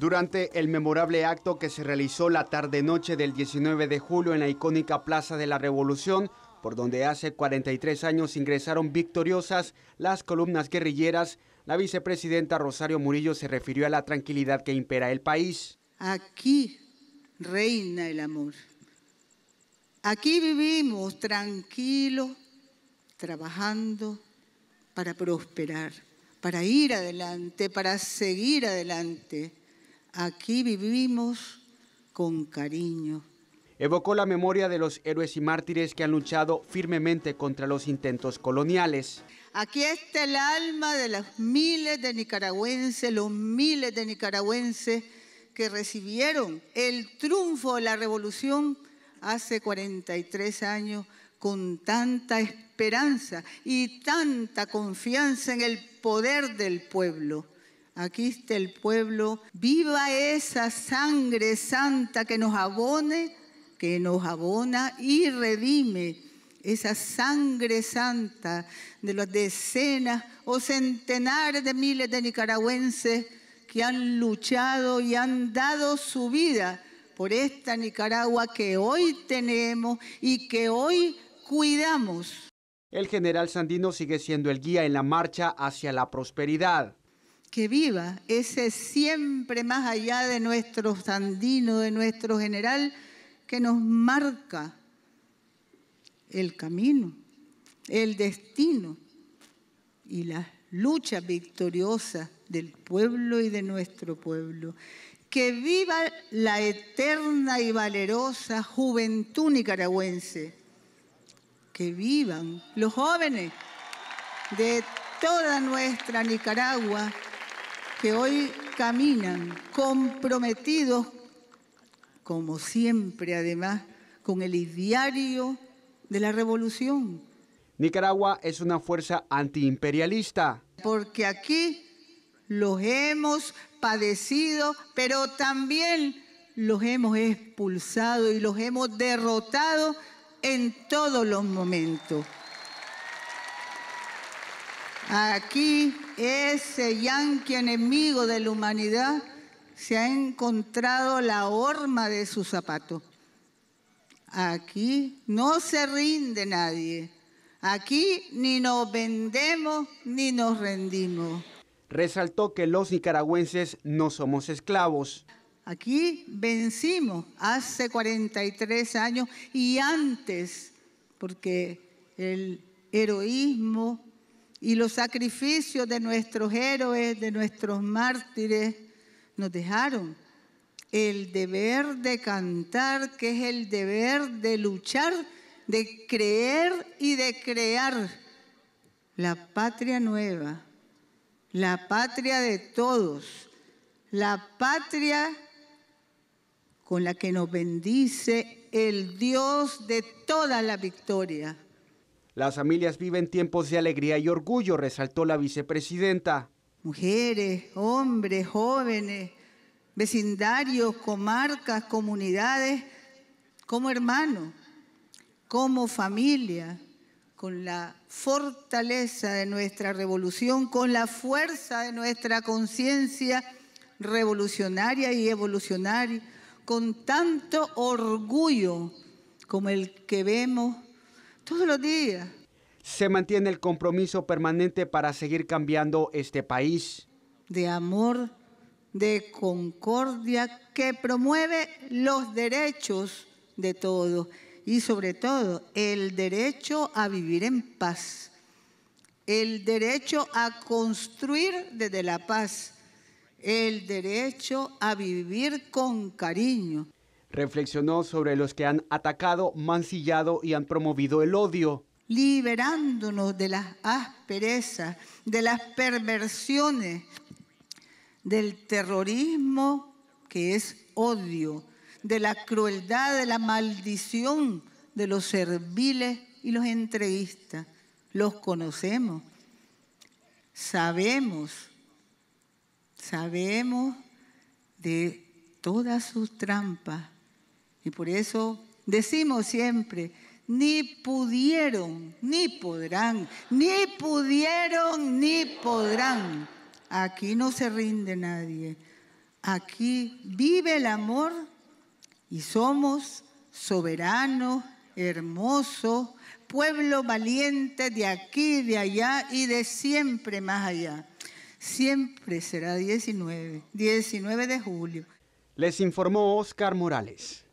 Durante el memorable acto que se realizó la tarde-noche del 19 de julio en la icónica Plaza de la Revolución, por donde hace 43 años ingresaron victoriosas las columnas guerrilleras, la vicepresidenta Rosario Murillo se refirió a la tranquilidad que impera el país. Aquí reina el amor. Aquí vivimos tranquilos, trabajando para prosperar, para ir adelante, para seguir adelante Aquí vivimos con cariño. Evocó la memoria de los héroes y mártires que han luchado firmemente contra los intentos coloniales. Aquí está el alma de los miles de nicaragüenses, los miles de nicaragüenses que recibieron el triunfo de la revolución hace 43 años con tanta esperanza y tanta confianza en el poder del pueblo. Aquí está el pueblo. Viva esa sangre santa que nos abone, que nos abona y redime. Esa sangre santa de las decenas o centenares de miles de nicaragüenses que han luchado y han dado su vida por esta Nicaragua que hoy tenemos y que hoy cuidamos. El general Sandino sigue siendo el guía en la marcha hacia la prosperidad que viva ese siempre más allá de nuestro sandino, de nuestro general, que nos marca el camino, el destino y las luchas victoriosas del pueblo y de nuestro pueblo. Que viva la eterna y valerosa juventud nicaragüense. Que vivan los jóvenes de toda nuestra Nicaragua que hoy caminan comprometidos, como siempre además, con el diario de la revolución. Nicaragua es una fuerza antiimperialista. Porque aquí los hemos padecido, pero también los hemos expulsado y los hemos derrotado en todos los momentos. Aquí ese yanqui enemigo de la humanidad se ha encontrado la horma de su zapato. Aquí no se rinde nadie. Aquí ni nos vendemos ni nos rendimos. Resaltó que los nicaragüenses no somos esclavos. Aquí vencimos hace 43 años y antes, porque el heroísmo y los sacrificios de nuestros héroes, de nuestros mártires, nos dejaron el deber de cantar, que es el deber de luchar, de creer y de crear la patria nueva, la patria de todos, la patria con la que nos bendice el Dios de toda la victoria. Las familias viven tiempos de alegría y orgullo, resaltó la vicepresidenta. Mujeres, hombres, jóvenes, vecindarios, comarcas, comunidades, como hermanos, como familia, con la fortaleza de nuestra revolución, con la fuerza de nuestra conciencia revolucionaria y evolucionaria, con tanto orgullo como el que vemos todos los días. Se mantiene el compromiso permanente para seguir cambiando este país. De amor, de concordia, que promueve los derechos de todos y sobre todo el derecho a vivir en paz, el derecho a construir desde la paz, el derecho a vivir con cariño reflexionó sobre los que han atacado, mancillado y han promovido el odio. Liberándonos de las asperezas, de las perversiones, del terrorismo que es odio, de la crueldad, de la maldición de los serviles y los entreguistas. Los conocemos, sabemos, sabemos de todas sus trampas y por eso decimos siempre, ni pudieron, ni podrán, ni pudieron, ni podrán. Aquí no se rinde nadie. Aquí vive el amor y somos soberanos, hermosos, pueblo valiente de aquí, de allá y de siempre más allá. Siempre será 19, 19 de julio. Les informó Oscar Morales.